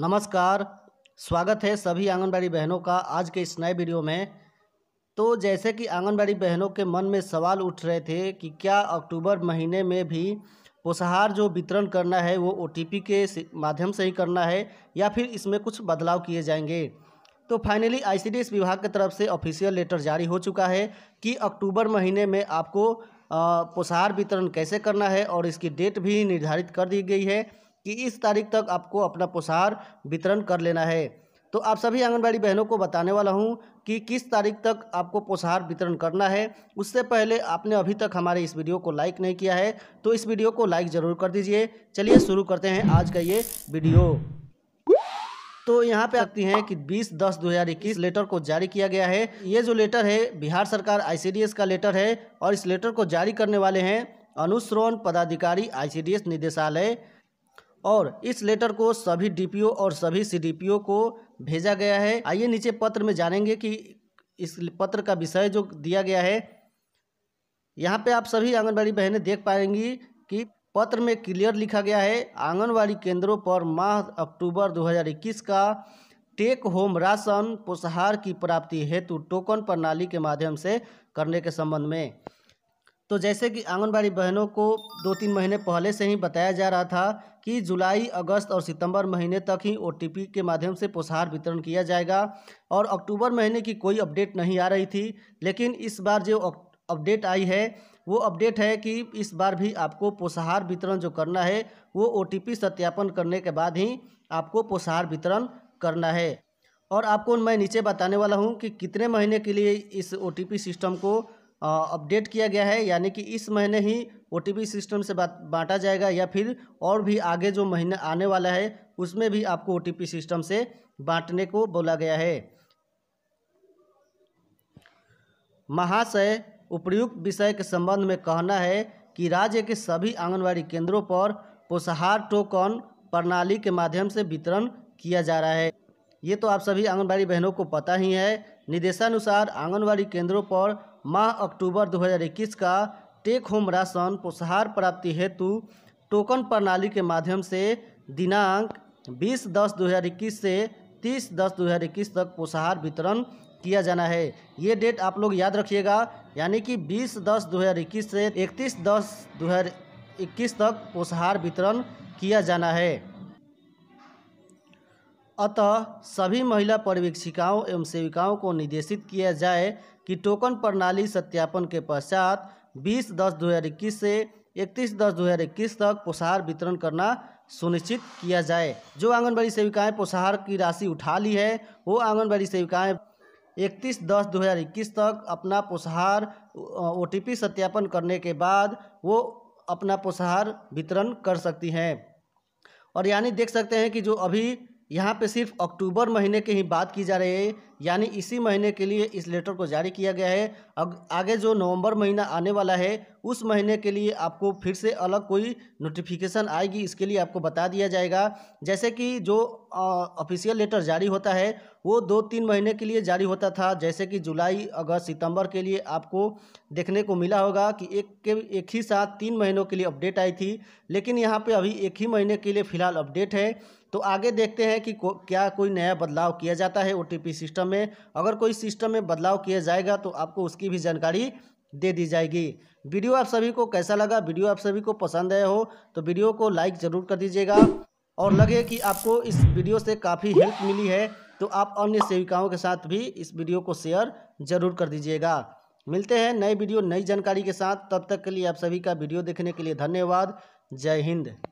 नमस्कार स्वागत है सभी आंगनबाड़ी बहनों का आज के इस नए वीडियो में तो जैसे कि आंगनबाड़ी बहनों के मन में सवाल उठ रहे थे कि क्या अक्टूबर महीने में भी पोषाहार जो वितरण करना है वो ओ के माध्यम से ही करना है या फिर इसमें कुछ बदलाव किए जाएंगे तो फाइनली आई विभाग की तरफ से ऑफिशियल लेटर जारी हो चुका है कि अक्टूबर महीने में आपको पोषाहार वितरण कैसे करना है और इसकी डेट भी निर्धारित कर दी गई है कि इस तारीख तक आपको अपना पोषाहार वितरण कर लेना है तो आप सभी आंगनबाड़ी बहनों को बताने वाला हूं कि किस तारीख तक आपको पोषाहार वितरण करना है उससे पहले आपने अभी तक हमारे इस वीडियो को लाइक नहीं किया है तो इस वीडियो को लाइक ज़रूर कर दीजिए चलिए शुरू करते हैं आज का ये वीडियो तो यहाँ पे आती हैं कि 20 दस 2021 लेटर को जारी किया गया है ये जो लेटर है बिहार सरकार आई का लेटर है और इस लेटर को जारी करने वाले हैं अनुश्रवण पदाधिकारी आई निदेशालय और इस लेटर को सभी डीपीओ और सभी सीडीपीओ को भेजा गया है आइए नीचे पत्र में जानेंगे कि इस पत्र का विषय जो दिया गया है यहाँ पे आप सभी आंगनबाड़ी बहनें देख पाएंगी कि पत्र में क्लियर लिखा गया है आंगनबाड़ी केंद्रों पर माह अक्टूबर 2021 का टेक होम राशन पोषाहार की प्राप्ति हेतु टोकन प्रणाली के माध्यम से करने के संबंध में तो जैसे कि आंगनबाड़ी बहनों को दो तीन महीने पहले से ही बताया जा रहा था कि जुलाई अगस्त और सितंबर महीने तक ही ओ के माध्यम से पोषाहार वितरण किया जाएगा और अक्टूबर महीने की कोई अपडेट नहीं आ रही थी लेकिन इस बार जो अपडेट आई है वो अपडेट है कि इस बार भी आपको पोषाहार वितरण जो करना है वो ओ सत्यापन करने के बाद ही आपको पोषाहार वितरण करना है और आपको मैं नीचे बताने वाला हूँ कि कितने महीने के लिए इस ओ सिस्टम को अपडेट किया गया है यानी कि इस महीने ही ओ सिस्टम से बांटा जाएगा या फिर और भी आगे जो महीने आने वाला है उसमें भी आपको ओ सिस्टम से बांटने को बोला गया है महाशय उपयुक्त विषय के संबंध में कहना है कि राज्य के सभी आंगनबाड़ी केंद्रों पर पोषाहार टोकन प्रणाली के माध्यम से वितरण किया जा रहा है ये तो आप सभी आंगनबाड़ी बहनों को पता ही है निर्देशानुसार आंगनबाड़ी केंद्रों पर माह अक्टूबर 2021 का टेक होम राशन पोषाहार प्राप्ति हेतु टोकन प्रणाली के माध्यम से दिनांक 20 दस 2021 से 30 दस 2021 तक पोषाहार वितरण किया जाना है ये डेट आप लोग याद रखिएगा यानी कि 20 दस 2021 से 31 दस 2021 तक पोषाहार वितरण किया जाना है अतः सभी महिला पर्यवेक्षिकाओं एवं सेविकाओं को निर्देशित किया जाए कि टोकन प्रणाली सत्यापन के पश्चात 20 दस 2021 से 31 दस 2021 तक पोषाहार वितरण करना सुनिश्चित किया जाए जो आंगनबाड़ी सेविकाएं पोषाहार की राशि उठा ली है वो आंगनबाड़ी सेविकाएं 31 दस 2021 तक अपना पोषाहार ओ सत्यापन करने के बाद वो अपना पोषाहार वितरण कर सकती हैं और यानी देख सकते हैं कि जो अभी यहाँ पे सिर्फ अक्टूबर महीने की ही बात की जा रही है यानी इसी महीने के लिए इस लेटर को जारी किया गया है अब आगे जो नवंबर महीना आने वाला है उस महीने के लिए आपको फिर से अलग कोई नोटिफिकेशन आएगी इसके लिए आपको बता दिया जाएगा जैसे कि जो ऑफिशियल लेटर जारी होता है वो दो तीन महीने के लिए जारी होता था जैसे कि जुलाई अगस्त सितंबर के लिए आपको देखने को मिला होगा कि एक के एक ही साथ तीन महीनों के लिए अपडेट आई थी लेकिन यहाँ पर अभी एक ही महीने के लिए फ़िलहाल अपडेट है तो आगे देखते हैं कि को, क्या कोई नया बदलाव किया जाता है ओ सिस्टम सिस्टम में अगर कोई सिस्टम में बदलाव किया जाएगा तो आपको उसकी भी जानकारी दे दी जाएगी वीडियो आप सभी को कैसा लगा वीडियो आप सभी को पसंद आया हो तो वीडियो को लाइक ज़रूर कर दीजिएगा और लगे कि आपको इस वीडियो से काफ़ी हेल्प मिली है तो आप अन्य सेविकाओं के साथ भी इस वीडियो को शेयर ज़रूर कर दीजिएगा मिलते हैं नए वीडियो नई जानकारी के साथ तब तक के लिए आप सभी का वीडियो देखने के लिए धन्यवाद जय हिंद